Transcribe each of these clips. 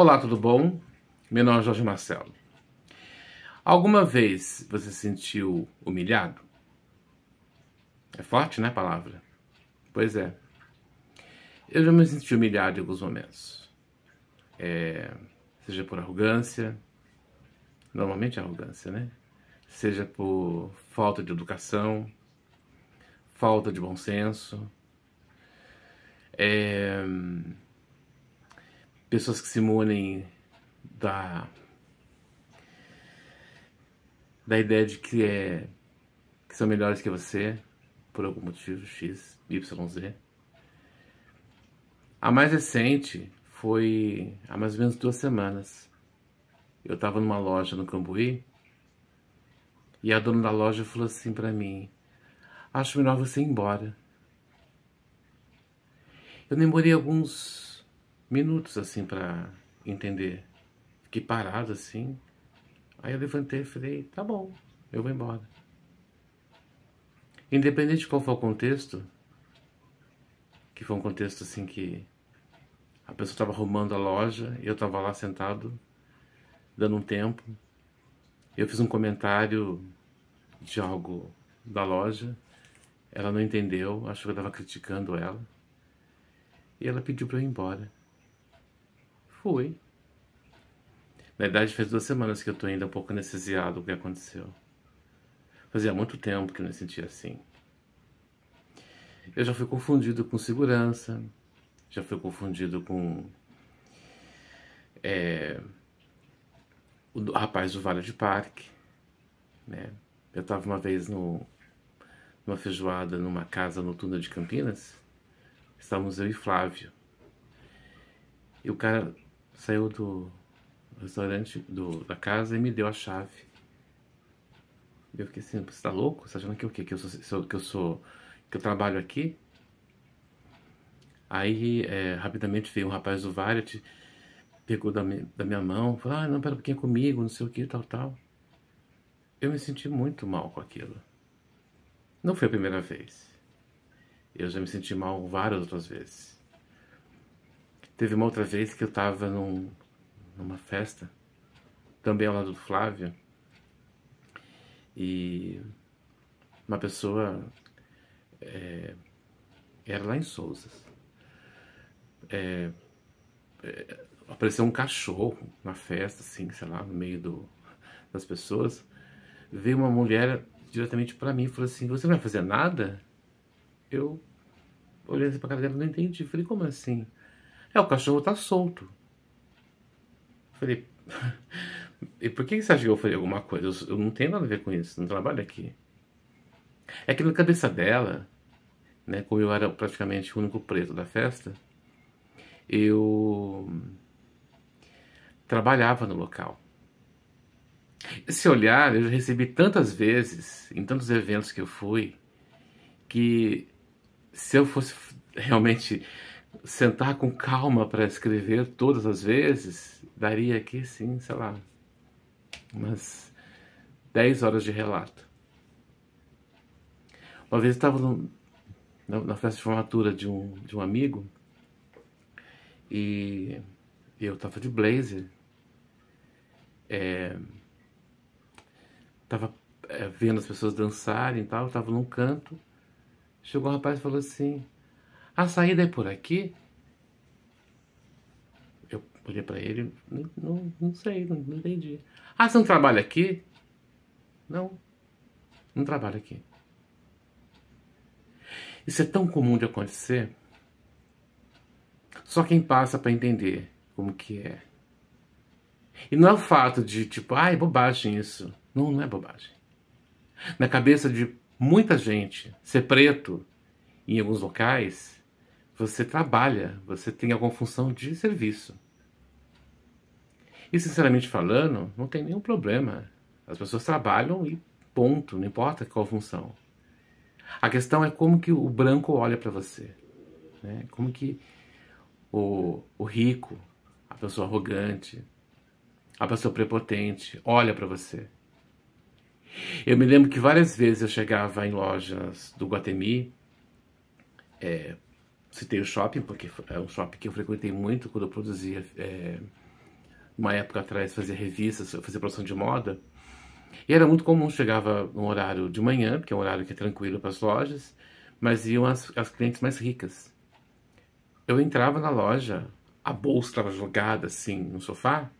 Olá, tudo bom? Meu nome é Jorge Marcelo. Alguma vez você se sentiu humilhado? É forte, né, a palavra? Pois é. Eu já me senti humilhado em alguns momentos. É, seja por arrogância, normalmente é arrogância, né? Seja por falta de educação, falta de bom senso. É, pessoas que se munem da da ideia de que é que são melhores que você por algum motivo x, y, z. A mais recente foi há mais ou menos duas semanas. Eu estava numa loja no Cambuí e a dona da loja falou assim para mim: "Acho melhor você ir embora". Eu demorei alguns minutos assim para entender. Fiquei parado assim. Aí eu levantei e falei, tá bom, eu vou embora. Independente de qual for o contexto, que foi um contexto assim que a pessoa estava arrumando a loja, eu estava lá sentado, dando um tempo. Eu fiz um comentário de algo da loja, ela não entendeu, achou que eu estava criticando ela. E ela pediu para eu ir embora fui. Na verdade, faz duas semanas que eu tô ainda um pouco anestesiado o que aconteceu. Fazia muito tempo que eu me sentia assim. Eu já fui confundido com segurança, já fui confundido com é, o rapaz do Vale de Parque. Né? Eu estava uma vez no, numa feijoada numa casa noturna de Campinas. Estávamos eu e Flávio. E o cara saiu do restaurante, do, da casa e me deu a chave. Eu fiquei assim, você tá louco? Você tá achando que o quê? Que eu sou, que eu sou, que eu trabalho aqui? Aí, é, rapidamente veio um rapaz do Variety, pegou da, da minha mão, falou, ah, não, pera um pouquinho é comigo, não sei o que, tal, tal. Eu me senti muito mal com aquilo. Não foi a primeira vez. Eu já me senti mal várias outras vezes. Teve uma outra vez que eu estava num, numa festa, também ao lado do Flávio, e uma pessoa é, era lá em Souzas. É, é, apareceu um cachorro na festa, assim, sei lá, no meio do, das pessoas. Veio uma mulher diretamente para mim e falou assim: Você não vai fazer nada? Eu olhei assim pra cara dela, não entendi. Falei: Como assim? É, o cachorro tá solto. Eu falei, e por que você acha que eu falei alguma coisa? Eu, eu não tenho nada a ver com isso, não trabalho aqui. É que na cabeça dela, né, como eu era praticamente o único preto da festa, eu trabalhava no local. Esse olhar eu já recebi tantas vezes, em tantos eventos que eu fui, que se eu fosse realmente sentar com calma para escrever todas as vezes, daria aqui, sim, sei lá, umas 10 horas de relato. Uma vez eu estava na, festa de formatura de um, de um amigo e eu estava de blazer. É, tava é, vendo as pessoas dançarem e tal, estava num canto. Chegou um rapaz e falou assim: a saída é por aqui? Eu olhei para ele, não, não, sei, não, não entendi. Ah, você não trabalha aqui? Não, não trabalho aqui. Isso é tão comum de acontecer. Só quem passa para entender como que é. E não é o fato de tipo, ai, ah, é bobagem isso. Não, não é bobagem. Na cabeça de muita gente, ser preto em alguns locais você trabalha, você tem alguma função de serviço. E sinceramente falando, não tem nenhum problema. As pessoas trabalham e ponto, não importa qual função. A questão é como que o branco olha para você, né? Como que o, o rico, a pessoa arrogante, a pessoa prepotente olha para você. Eu me lembro que várias vezes eu chegava em lojas do Guatemi é, citei o shopping, porque é um shopping que eu frequentei muito quando eu produzia, é, uma época atrás, fazia revistas, fazia produção de moda. E era muito comum, chegava no horário de manhã, que é um horário que é tranquilo para as lojas, mas iam as, as clientes mais ricas. Eu entrava na loja, a bolsa estava jogada assim no sofá,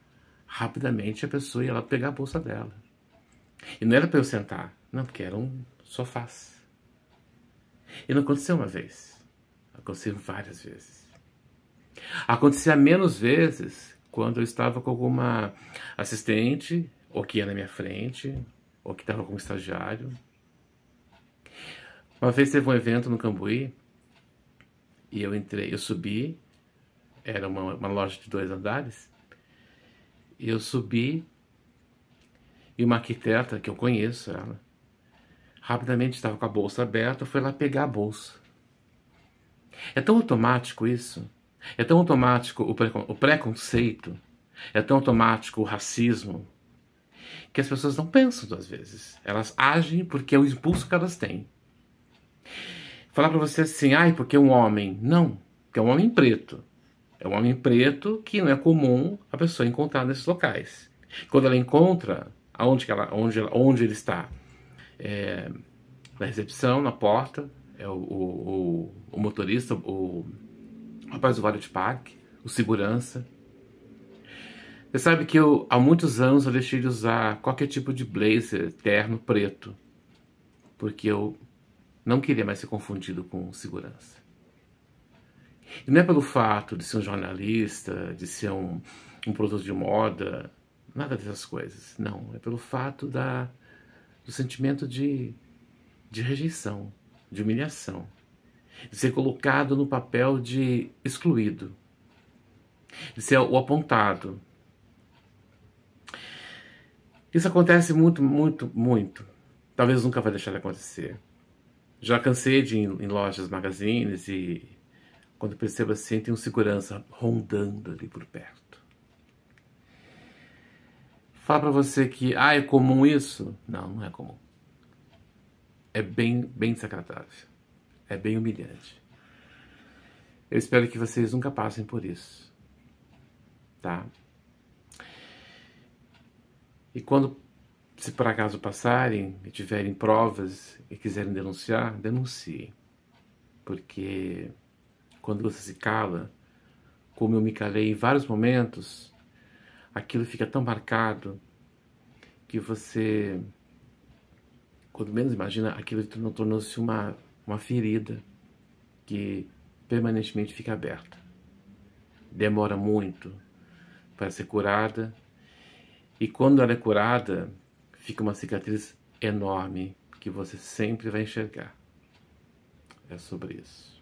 rapidamente a pessoa ia lá pegar a bolsa dela. E não era para eu sentar, não, porque eram sofás. E não aconteceu uma vez. Aconteceu várias vezes. Acontecia menos vezes quando eu estava com alguma assistente, ou que ia na minha frente, ou que estava com um estagiário. Uma vez teve um evento no Cambuí, e eu entrei, eu subi, era uma, uma loja de dois andares, e eu subi, e uma arquiteta que eu conheço, ela, rapidamente estava com a bolsa aberta, foi lá pegar a bolsa. É tão automático isso. É tão automático o, preconceito. É tão automático o racismo que as pessoas não pensam duas vezes. Elas agem porque é o impulso que elas têm. Falar para você assim, ai, porque é um homem. Não, porque é um homem preto. É um homem preto que não é comum a pessoa encontrar nesses locais. Quando ela encontra, aonde que ela, onde, onde ele está? É, na recepção, na porta, é o, o, o motorista, o rapaz do Vale de Pac, o segurança. Você sabe que eu, há muitos anos eu deixei de usar qualquer tipo de blazer terno preto, porque eu não queria mais ser confundido com segurança. E não é pelo fato de ser um jornalista, de ser um, um produto de moda, nada dessas coisas. Não, é pelo fato da, do sentimento de, de rejeição, de humilhação de ser colocado no papel de excluído, de ser o apontado. Isso acontece muito, muito, muito. Talvez nunca vai deixar de acontecer. Já cansei de ir em lojas, magazines e quando percebo assim, tem um segurança rondando ali por perto. Fala para você que, ah, é comum isso? Não, não é comum. É bem, bem desagradável. É bem humilhante. Eu espero que vocês nunca passem por isso. Tá? E quando, se por acaso passarem e tiverem provas e quiserem denunciar, denunciem. Porque quando você se cala, como eu me calei em vários momentos, aquilo fica tão marcado que você, quando menos imagina, aquilo tornou-se uma uma ferida que permanentemente fica aberta. Demora muito para ser curada, e quando ela é curada, fica uma cicatriz enorme que você sempre vai enxergar. É sobre isso.